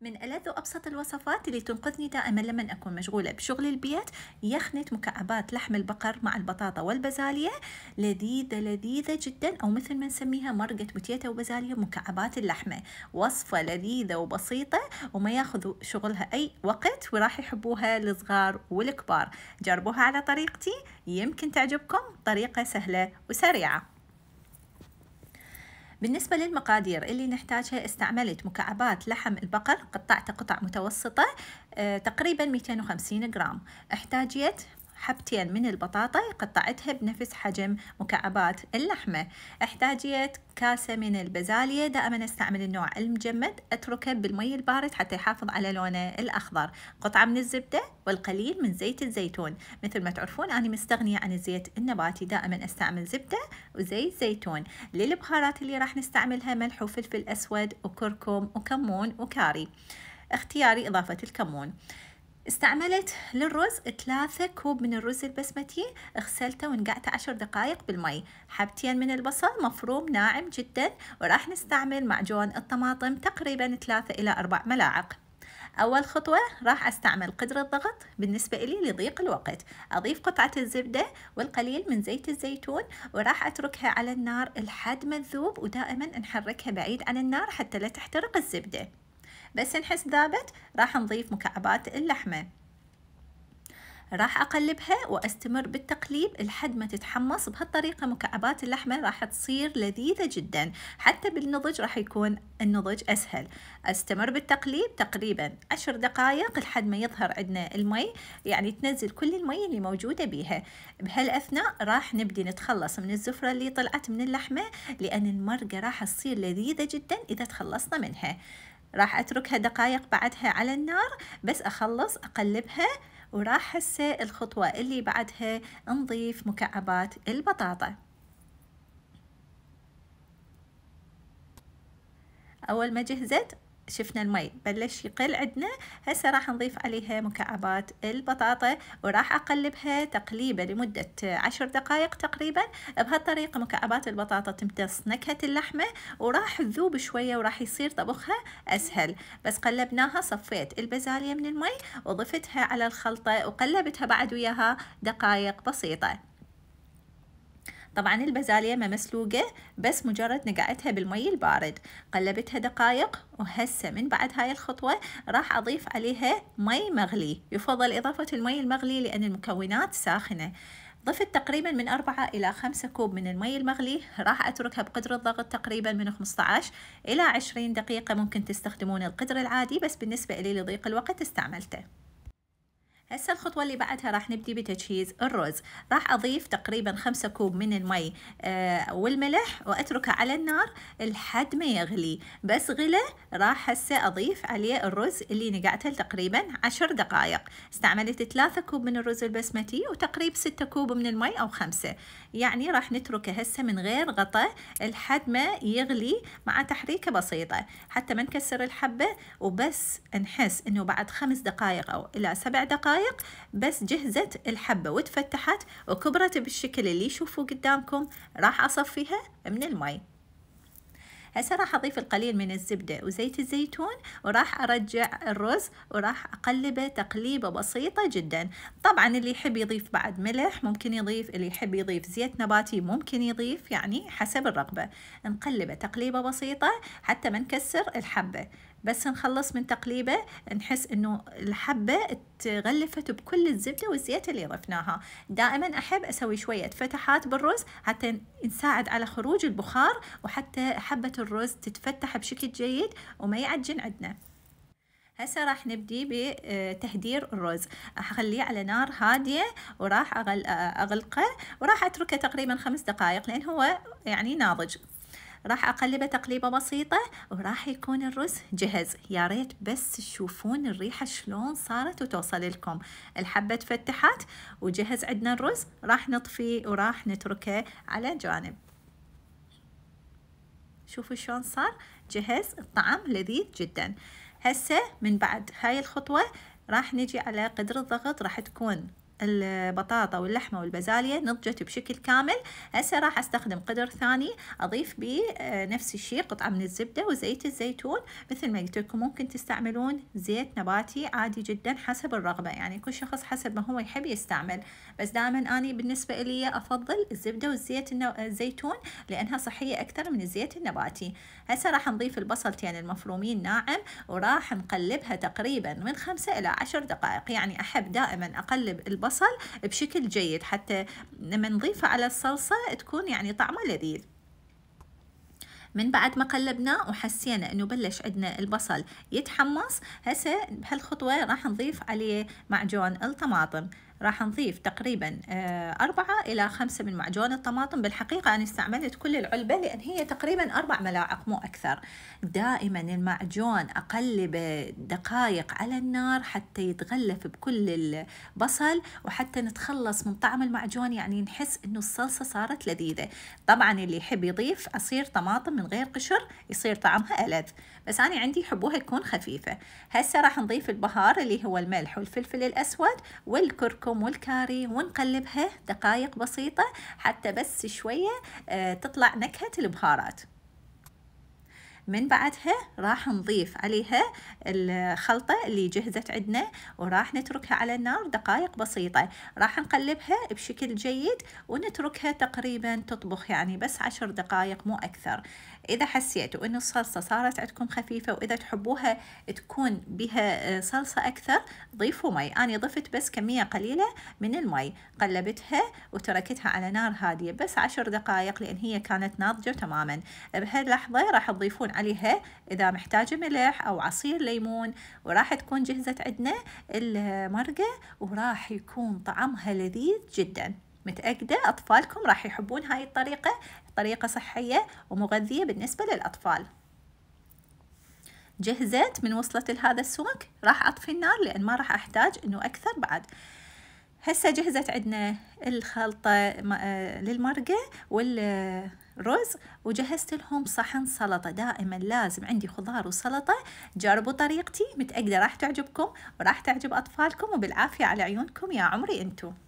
من ألذ وأبسط الوصفات اللي تنقذني دائما لما أكون مشغولة بشغل البيت يخنة مكعبات لحم البقر مع البطاطا والبزالية لذيذة لذيذة جدا أو مثل ما نسميها مرقة بوتيتا وبزالية مكعبات اللحمة وصفة لذيذة وبسيطة وما ياخذ شغلها أي وقت وراح يحبوها الصغار والكبار جربوها على طريقتي يمكن تعجبكم طريقة سهلة وسريعة بالنسبة للمقادير اللي نحتاجها استعملت مكعبات لحم البقر قطعت قطع متوسطة آه، تقريبا 250 جرام احتاجيت حبتين من البطاطا قطعتها بنفس حجم مكعبات اللحمة احتاجيت كاسة من البازاليا دائما استعمل النوع المجمد اتركه بالمي البارد حتى يحافظ على لونه الأخضر قطعة من الزبدة والقليل من زيت الزيتون مثل ما تعرفون أنا مستغنية عن الزيت النباتي دائما استعمل زبدة وزيت زيتون للبهارات اللي راح نستعملها ملح وفلفل أسود وكركم وكمون وكاري اختياري إضافة الكمون استعملت للرز ثلاثة كوب من الرز البسمتي غسلته ونقعته عشر دقائق بالمي حبتين من البصل مفروم ناعم جدا وراح نستعمل معجون الطماطم تقريبا ثلاثة إلى أربع ملاعق أول خطوة راح أستعمل قدر الضغط بالنسبة إلي لضيق الوقت أضيف قطعة الزبدة والقليل من زيت الزيتون وراح أتركها على النار لحد ما تذوب ودائما نحركها بعيد عن النار حتى لا تحترق الزبدة بس نحس ذابت راح نضيف مكعبات اللحمة راح أقلبها وأستمر بالتقليب لحد ما تتحمص بهالطريقة مكعبات اللحمة راح تصير لذيذة جدا حتى بالنضج راح يكون النضج أسهل أستمر بالتقليب تقريبا عشر دقائق لحد ما يظهر عندنا المي يعني تنزل كل المي اللي موجودة بيها بهالأثناء راح نبدي نتخلص من الزفرة اللي طلعت من اللحمة لأن المرقة راح تصير لذيذة جدا إذا تخلصنا منها راح أتركها دقايق بعدها على النار بس أخلص أقلبها وراح هسه الخطوة اللي بعدها نضيف مكعبات البطاطا أول ما جهزت شفنا المي بلش يقل عندنا هسه راح نضيف عليها مكعبات البطاطا وراح اقلبها تقليبه لمده عشر دقائق تقريبا بهالطريقه مكعبات البطاطا تمتص نكهه اللحمه وراح تذوب شويه وراح يصير طبخها اسهل بس قلبناها صفيت البازاليا من المي وضفتها على الخلطه وقلبتها بعد وياها دقائق بسيطه طبعا البازاليا ما مسلوقة بس مجرد نقعتها بالمي البارد قلبتها دقايق وهسه من بعد هاي الخطوة راح أضيف عليها مي مغلي يفضل إضافة المي المغلي لأن المكونات ساخنة ضفت تقريبا من أربعة إلى خمسة كوب من المي المغلي راح أتركها بقدر الضغط تقريبا من 15 إلى 20 دقيقة ممكن تستخدمون القدر العادي بس بالنسبة لي لضيق الوقت استعملته هسه الخطوة اللي بعدها راح نبدي بتجهيز الرز راح أضيف تقريبا خمسة كوب من المي آه، والملح وأتركه على النار لحد ما يغلي بس غلى راح هسه أضيف عليه الرز اللي نقعته تقريبا عشر دقائق استعملت ثلاثة كوب من الرز البسمتي وتقريب ستة كوب من المي أو خمسة يعني راح نتركه هسه من غير غطاء لحد ما يغلي مع تحريكة بسيطة حتى ما نكسر الحبة وبس نحس إنه بعد خمس دقائق أو إلى سبع دقائق دقايق بس جهزت الحبة وتفتحت وكبرت بالشكل اللي يشوفوه قدامكم راح أصفيها من المي هسه راح أضيف القليل من الزبدة وزيت الزيتون وراح أرجع الرز وراح أقلبه تقليبة بسيطة جدا طبعا اللي يحب يضيف بعد ملح ممكن يضيف اللي يحب يضيف زيت نباتي ممكن يضيف يعني حسب الرغبة نقلبه تقليبة بسيطة حتى ما نكسر الحبة بس نخلص من تقليبه نحس انه الحبة تغلفت بكل الزبدة والزيت اللي ضفناها دائما احب اسوي شوية فتحات بالرز حتى نساعد على خروج البخار وحتى حبة الرز تتفتح بشكل جيد وما يعجن عندنا هسه راح نبدي بتهدير الرز اخليه على نار هاديه وراح اغلقه وراح اتركه تقريبا خمس دقائق لان هو يعني ناضج راح أقلبه تقليبة بسيطة وراح يكون الرز جهز يا ريت بس تشوفون الريحة شلون صارت وتوصل لكم الحبة تفتحت وجهز عندنا الرز راح نطفيه وراح نتركه على جانب شوفوا شلون صار جهز الطعم لذيذ جدا هسه من بعد هاي الخطوة راح نجي على قدر الضغط راح تكون البطاطا واللحمة والبازاليا نضجت بشكل كامل هسه راح استخدم قدر ثاني اضيف به آه، نفس الشيء قطعة من الزبدة وزيت الزيتون مثل ما قلت لكم ممكن تستعملون زيت نباتي عادي جدا حسب الرغبة يعني كل شخص حسب ما هو يحب يستعمل بس دائما أنا بالنسبة لي أفضل الزبدة والزيت آه، الزيتون لأنها صحية أكثر من الزيت النباتي هسه راح نضيف البصلتين المفرومين ناعم وراح نقلبها تقريبا من خمسة إلى عشر دقائق يعني أحب دائما أقلب البصل البصل بشكل جيد حتى لما نضيفه على الصلصة تكون يعني طعمه لذيذ من بعد ما قلبناه وحسينا انه بلش عندنا البصل يتحمص هسه بهالخطوه راح نضيف عليه معجون الطماطم راح نضيف تقريبا آه، أربعة إلى خمسة من معجون الطماطم بالحقيقة أنا استعملت كل العلبة لأن هي تقريبا أربع ملاعق مو أكثر دائما المعجون أقلب دقائق على النار حتى يتغلف بكل البصل وحتى نتخلص من طعم المعجون يعني نحس أنه الصلصة صارت لذيذة طبعا اللي يحب يضيف عصير طماطم من غير قشر يصير طعمها ألذ بس أنا عندي يحبوها تكون خفيفة هسه راح نضيف البهار اللي هو الملح والفلفل الأسود والكركم الكركم والكاري ونقلبها دقائق بسيطة حتى بس شوية آه، تطلع نكهة البهارات من بعدها راح نضيف عليها الخلطة اللي جهزت عندنا وراح نتركها على النار دقائق بسيطة راح نقلبها بشكل جيد ونتركها تقريبا تطبخ يعني بس عشر دقائق مو أكثر إذا حسيتوا أن الصلصة صارت عندكم خفيفة وإذا تحبوها تكون بها آه، صلصة أكثر ضيفوا مي أنا ضفت بس كمية قليلة من المي قلبتها وتركتها على نار هادية بس عشر دقائق لأن هي كانت ناضجة تماما بهاللحظة راح تضيفون عليها إذا محتاجة ملح أو عصير ليمون وراح تكون جهزت عندنا المرقة وراح يكون طعمها لذيذ جداً متأكدة أطفالكم راح يحبون هاي الطريقة طريقة صحية ومغذية بالنسبة للأطفال جهزت من وصلت لهذا السمك راح أطفي النار لأن ما راح أحتاج أنه أكثر بعد هسه جهزت عندنا الخلطة آه، للمرقة وال رز وجهزت لهم صحن سلطة دائما لازم عندي خضار وسلطة جربوا طريقتي متأكدة راح تعجبكم وراح تعجب أطفالكم وبالعافية على عيونكم يا عمري أنتم